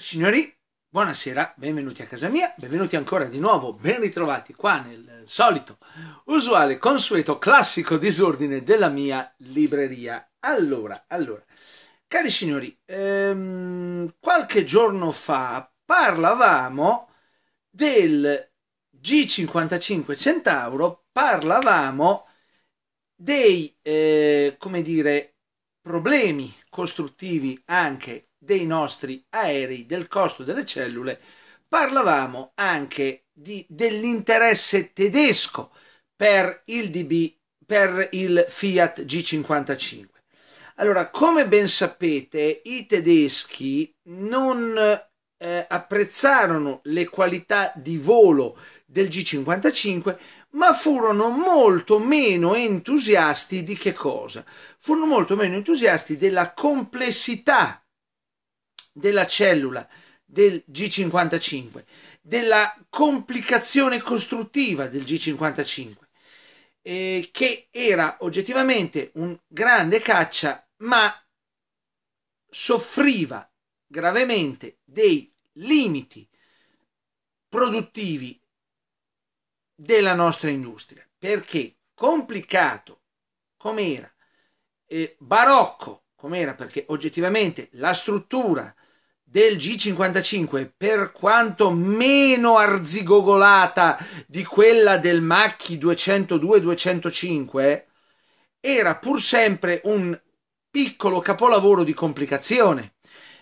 Signori, buonasera, benvenuti a casa mia, benvenuti ancora di nuovo, ben ritrovati qua nel solito, usuale, consueto, classico disordine della mia libreria. Allora, allora, cari signori, ehm, qualche giorno fa parlavamo del G55 Centauro, parlavamo dei, eh, come dire, problemi costruttivi anche dei nostri aerei, del costo delle cellule, parlavamo anche di, dell'interesse tedesco per il DB, per il Fiat G55. Allora, come ben sapete, i tedeschi non eh, apprezzarono le qualità di volo del G55, ma furono molto meno entusiasti di che cosa? Furono molto meno entusiasti della complessità della cellula del G55, della complicazione costruttiva del G55, eh, che era oggettivamente un grande caccia, ma soffriva gravemente dei limiti produttivi della nostra industria, perché complicato com'era, eh, barocco com'era, perché oggettivamente la struttura del G55, per quanto meno arzigogolata di quella del Macchi 202-205, era pur sempre un piccolo capolavoro di complicazione,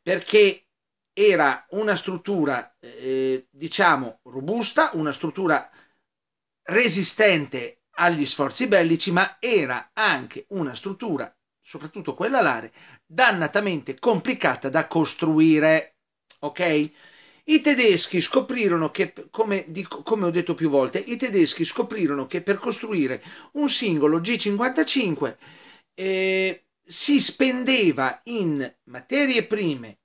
perché era una struttura, eh, diciamo, robusta, una struttura resistente agli sforzi bellici, ma era anche una struttura, soprattutto quella alare, dannatamente complicata da costruire. Ok? I tedeschi scoprirono che, come, dico, come, ho detto più volte, i tedeschi scoprirono che per costruire un singolo G55 eh, si spendeva in materie prime,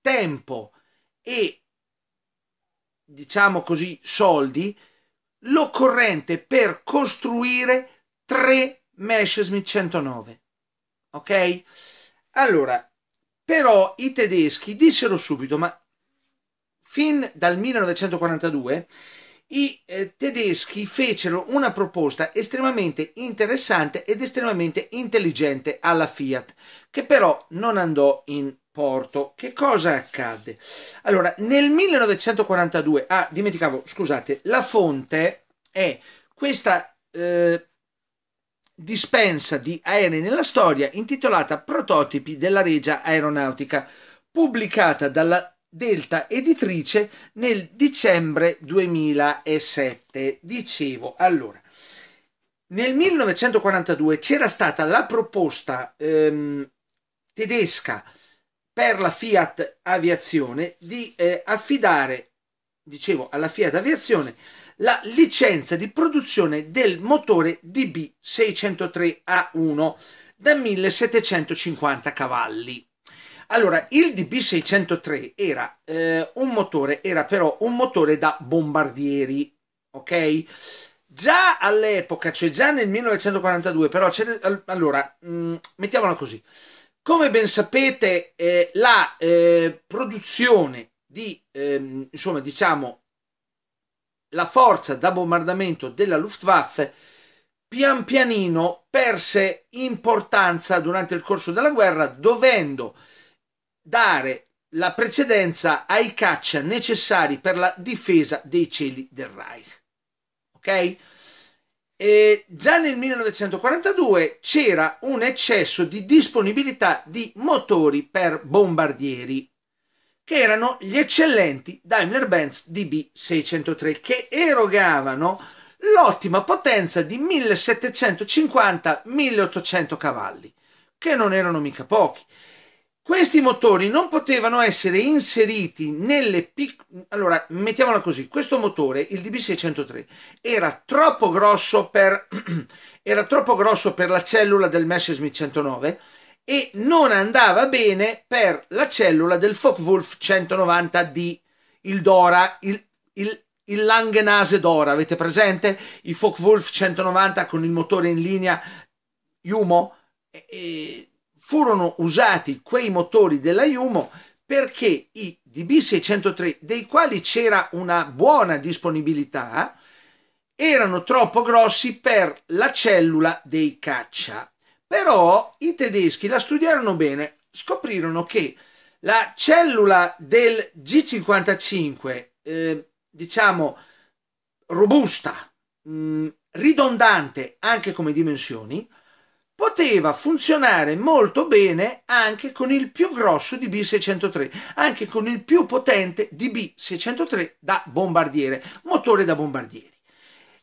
tempo e, diciamo così, soldi l'occorrente per costruire tre Messerschmitt 109. Ok? Allora, però i tedeschi dissero subito, ma fin dal 1942 i eh, tedeschi fecero una proposta estremamente interessante ed estremamente intelligente alla Fiat, che però non andò in Porto. Che cosa accadde? Allora, nel 1942, ah, dimenticavo, scusate, la fonte è questa eh, dispensa di aerei nella storia intitolata Prototipi della Regia Aeronautica, pubblicata dalla Delta Editrice nel dicembre 2007. Dicevo, allora, nel 1942 c'era stata la proposta ehm, tedesca per la Fiat Aviazione di eh, affidare, dicevo, alla Fiat Aviazione la licenza di produzione del motore DB603A1 da 1750 cavalli. Allora, il DB603 era eh, un motore, era però un motore da bombardieri, ok? Già all'epoca, cioè già nel 1942, però, allora, mh, mm, mettiamola così, come ben sapete, eh, la eh, produzione di, ehm, insomma, diciamo, la forza da bombardamento della Luftwaffe pian pianino perse importanza durante il corso della guerra, dovendo dare la precedenza ai caccia necessari per la difesa dei cieli del Reich. Ok? E già nel 1942 c'era un eccesso di disponibilità di motori per bombardieri, che erano gli eccellenti Daimler-Benz DB603, che erogavano l'ottima potenza di 1750-1800 cavalli, che non erano mica pochi questi motori non potevano essere inseriti nelle piccole... Allora, mettiamola così, questo motore, il DB603, era troppo grosso per, era troppo grosso per la cellula del Messerschmitt 109 e non andava bene per la cellula del Focke-Wulf 190D, il Dora, il, il, il Langenase Dora, avete presente? I Focke-Wulf 190 con il motore in linea Yumo? E, e furono usati quei motori della Jumo perché i DB603, dei quali c'era una buona disponibilità, erano troppo grossi per la cellula dei caccia. Però i tedeschi la studiarono bene, scoprirono che la cellula del G55, eh, diciamo robusta, mh, mm, ridondante anche come dimensioni, poteva funzionare molto bene anche con il più grosso DB603, anche con il più potente DB603 da bombardiere, motore da bombardieri.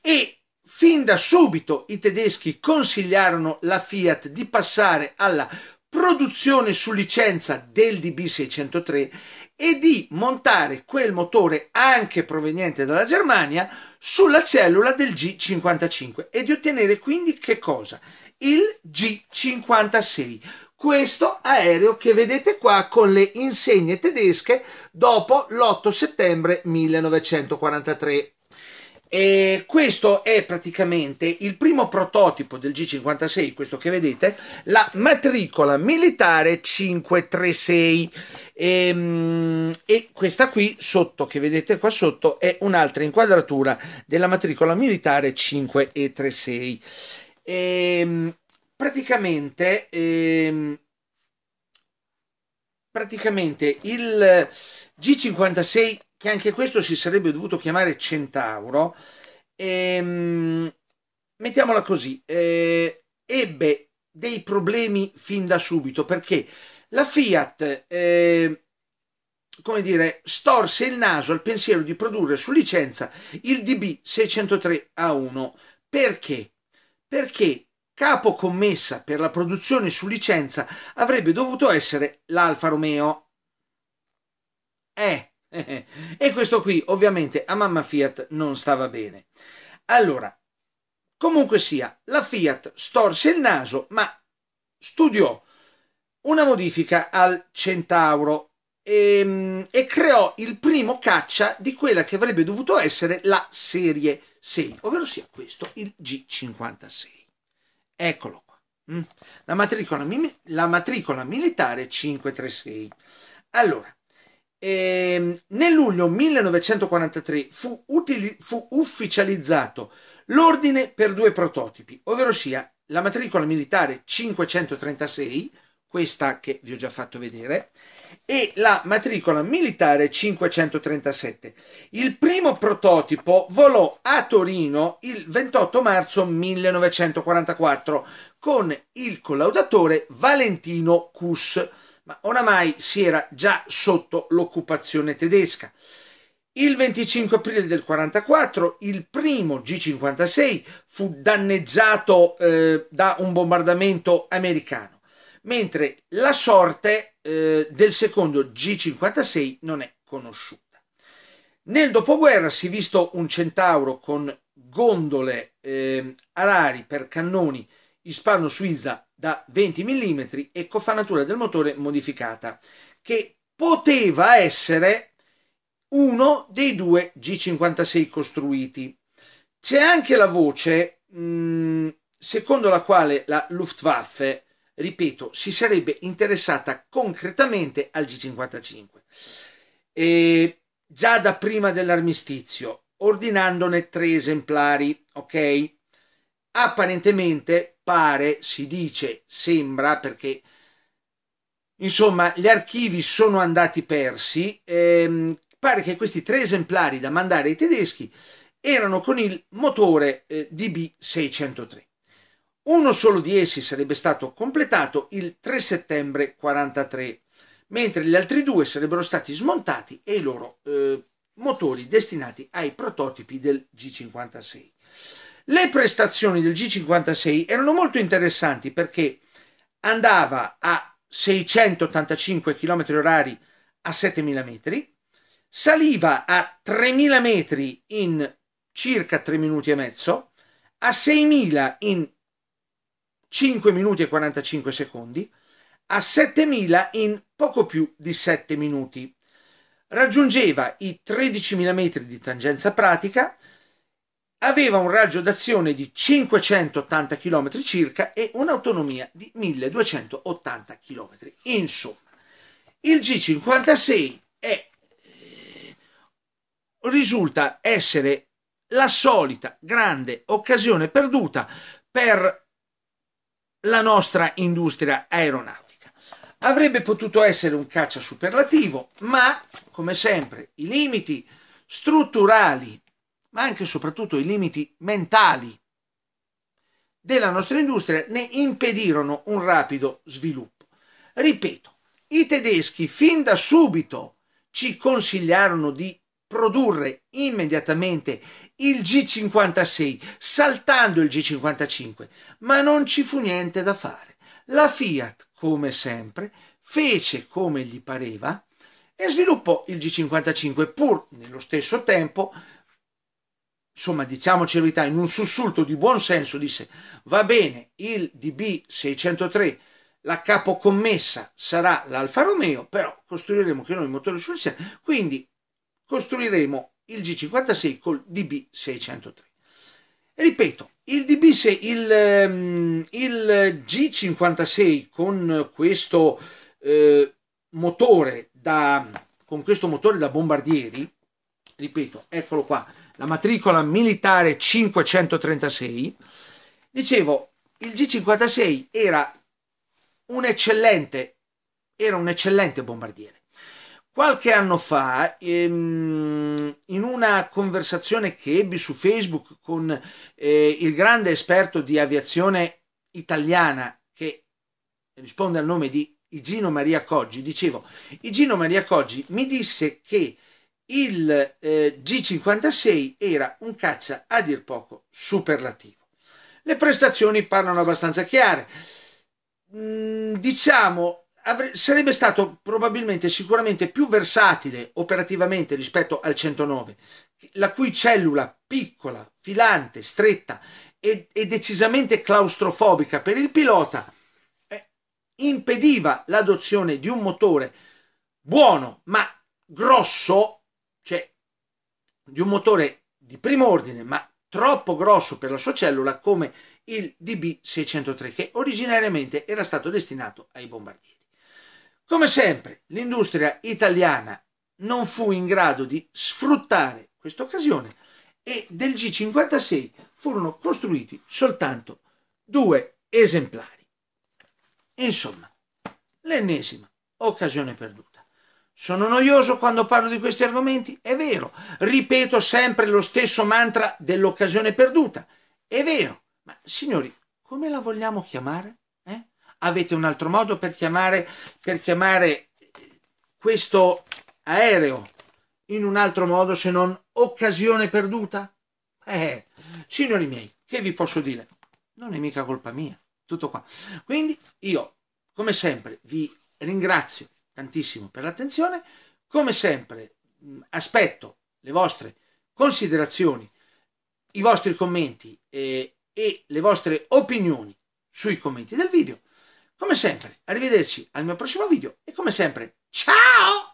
E fin da subito i tedeschi consigliarono la Fiat di passare alla produzione su licenza del DB603 e di montare quel motore anche proveniente dalla Germania sulla cellula del G55 e di ottenere quindi che cosa? il G56. Questo aereo che vedete qua con le insegne tedesche dopo l'8 settembre 1943. E questo è praticamente il primo prototipo del G56, questo che vedete, la matricola militare 536. E, ehm, e, questa qui sotto, che vedete qua sotto, è un'altra inquadratura della matricola militare 536. E, ehm, praticamente, ehm, praticamente il G56, che anche questo si sarebbe dovuto chiamare Centauro, ehm, mettiamola così, eh, ebbe dei problemi fin da subito perché la Fiat, eh, come dire, storse il naso al pensiero di produrre su licenza il DB603A1 perché? perché capo commessa per la produzione su licenza avrebbe dovuto essere l'Alfa Romeo. Eh, e questo qui ovviamente a mamma Fiat non stava bene. Allora, comunque sia, la Fiat storse il naso, ma studiò una modifica al Centauro e, ehm, e, creò il primo caccia di quella che avrebbe dovuto essere la serie 6, ovvero sia questo, il G56. Eccolo qua, mm. la matricola, la matricola militare 536. Allora, ehm, nel luglio 1943 fu, utili, fu ufficializzato l'ordine per due prototipi, ovvero sia la matricola militare 536, questa che vi ho già fatto vedere, e la matricola militare 537. Il primo prototipo volò a Torino il 28 marzo 1944 con il collaudatore Valentino Kuss, ma oramai si era già sotto l'occupazione tedesca. Il 25 aprile del 1944 il primo G56 fu danneggiato eh, da un bombardamento americano, mentre la sorte eh, del secondo G56 non è conosciuta. Nel dopoguerra si è visto un centauro con gondole eh, alari per cannoni ispano-suiza da 20 mm e cofanatura del motore modificata, che poteva essere uno dei due G56 costruiti. C'è anche la voce mh, mm, secondo la quale la Luftwaffe ripeto, si sarebbe interessata concretamente al G55. E già da prima dell'armistizio, ordinandone tre esemplari, ok? Apparentemente pare, si dice, sembra perché insomma gli archivi sono andati persi, ehm, pare che questi tre esemplari da mandare ai tedeschi erano con il motore eh, DB603. Uno solo di essi sarebbe stato completato il 3 settembre 1943, mentre gli altri due sarebbero stati smontati e i loro eh, motori destinati ai prototipi del G56. Le prestazioni del G56 erano molto interessanti perché andava a 685 km/h a 7000 metri, saliva a 3000 metri in circa 3 minuti e mezzo, a 6000 in 5 minuti e 45 secondi a 7.000 in poco più di 7 minuti. Raggiungeva i 13.000 metri di tangenza pratica, aveva un raggio d'azione di 580 km circa e un'autonomia di 1280 km. Insomma, il G56 è, eh, risulta essere la solita grande occasione perduta per la nostra industria aeronautica. Avrebbe potuto essere un caccia superlativo, ma come sempre i limiti strutturali, ma anche e soprattutto i limiti mentali della nostra industria ne impedirono un rapido sviluppo. Ripeto, i tedeschi fin da subito ci consigliarono di produrre immediatamente il G56 saltando il G55, ma non ci fu niente da fare. La Fiat, come sempre, fece come gli pareva e sviluppò il G55 pur nello stesso tempo insomma diciamoci la verità in un sussulto di buon senso disse va bene il DB 603 la capocommessa sarà l'Alfa Romeo, però costruiremo che noi motori sul insieme. Quindi costruiremo il G56 col DB603. ripeto, il, DB6, il, ehm, il G56 con questo, eh, motore da, con questo motore da bombardieri, ripeto, eccolo qua, la matricola militare 536, dicevo, il G56 era un eccellente, era un eccellente bombardiere. Qualche anno fa, ehm, in una conversazione che ebbi su Facebook con eh, il grande esperto di aviazione italiana che risponde al nome di Igino Maria Coggi, dicevo, Igino Maria Coggi mi disse che il eh, G56 era un caccia a dir poco superlativo. Le prestazioni parlano abbastanza chiare. Mm, diciamo avre- sarebbe stato probabilmente sicuramente più versatile operativamente rispetto al 109, la cui cellula piccola, filante, stretta e, e decisamente claustrofobica per il pilota eh, impediva l'adozione di un motore buono ma grosso, cioè di un motore di primo ordine ma troppo grosso per la sua cellula come il DB603 che originariamente era stato destinato ai bombardieri. Come sempre, l'industria italiana non fu in grado di sfruttare questa occasione e del G56 furono costruiti soltanto due esemplari. Insomma, l'ennesima occasione perduta. Sono noioso quando parlo di questi argomenti? È vero. Ripeto sempre lo stesso mantra dell'occasione perduta. È vero. Ma signori, come la vogliamo chiamare? avete un altro modo per chiamare, per chiamare questo aereo in un altro modo se non occasione perduta? Eh, signori miei, che vi posso dire? Non è mica colpa mia, tutto qua. Quindi io, come sempre, vi ringrazio tantissimo per l'attenzione, come sempre mm, aspetto le vostre considerazioni, i vostri commenti eh, e le vostre opinioni sui commenti del video come sempre, arrivederci al mio prossimo video e come sempre, ciao!